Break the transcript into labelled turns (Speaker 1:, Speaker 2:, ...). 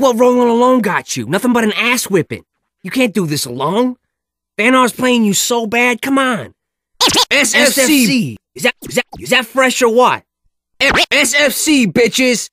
Speaker 1: What rolling alone got you. Nothing but an ass whipping. You can't do this alone. Fanar's playing you so bad. Come on. SFC. Is that, is that, is that fresh or what? SFC, bitches.